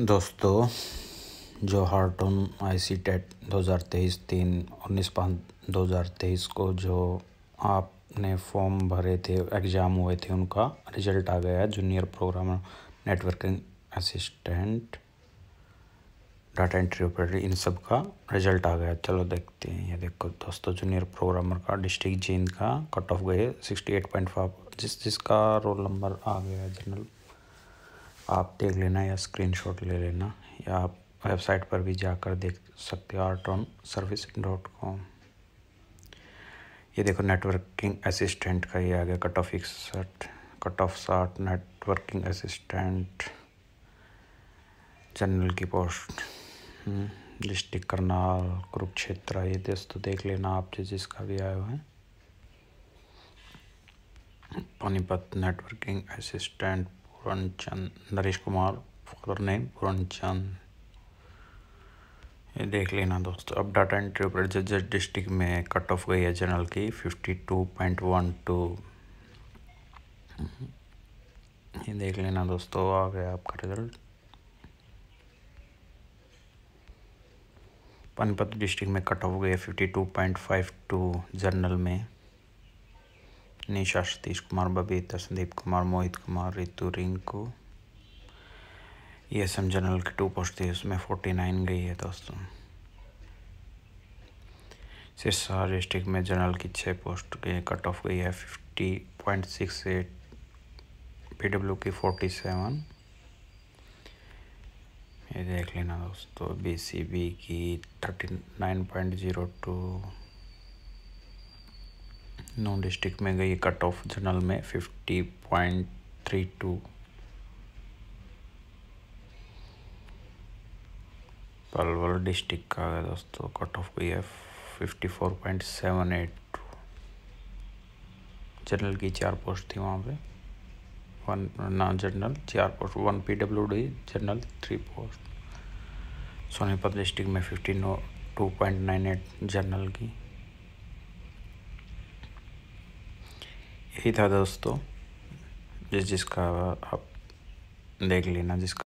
दोस्तों जो हार्टोन आई C TET दो हज़ार तेईस तीन उन्नीस पाँच दो हज़ार तेईस को जो आपने फॉर्म भरे थे एग्ज़ाम हुए थे उनका रिजल्ट आ गया junior programmer networking assistant data entry operator इन सब का रिजल्ट आ गया चलो देखते हैं ये देखो दोस्तों जूनियर प्रोग्रामर का डिस्ट्रिक्ट जींद का कट ऑफ गए सिक्सटी एट पॉइंट फाइव जिस जिसका रोल नंबर आ गया जनरल आप देख लेना या स्क्रीनशॉट ले लेना या आप वेबसाइट पर भी जाकर देख सकते हो art on service dot com ये देखो नेटवर्किंग असिस्टेंट का ये आ गया कट ऑफ इकसठ कट ऑफ साठ नेटवर्किंग असिस्टेंट जनरल की पोस्ट डिस्ट्रिक्ट करनाल कुरुक्षेत्र ये दोस्तों देख लेना आप जिस जिसका भी आए हुए है Panipat networking assistant Puran Naresh Kumar father name Puran ये देख लेना दोस्तों अब डाटा एंट्री ऑपरेटर जज डिस्ट्रिक्ट में कट ऑफ गई है जनरल की fifty two point one two ये देख लेना दोस्तों आ गया आपका रिजल्ट पानीपत डिस्ट्रिक्ट में कट ऑफ गया fifty two point five two general में निशा सतीश कुमार बबीता संदीप कुमार मोहित कुमार रितु रिंकू ये एस जनरल की टू पोस्ट थी उसमें फोर्टी नाइन गई है दोस्तों सिरसा डिस्ट्रिक्ट में जनरल की छः पोस्ट गई कट ऑफ गई है fifty point six eight P W की फोर्टी सेवन ये देख लेना दोस्तों बी सी बी की thirty nine point zero two नौ डिस्ट्रिक्ट में गई कट ऑफ जनरल में fifty point three two Palwal district का है दोस्तों कट ऑफ गई है fifty four point seven eight two general की चार पोस्ट थी वहाँ पे वन नॉन जनरल चार post one P W D general three post Sonipat district में fifty no two point nine eight general की ही था दोस्तों जिस जिसका आप देख लेना जिसका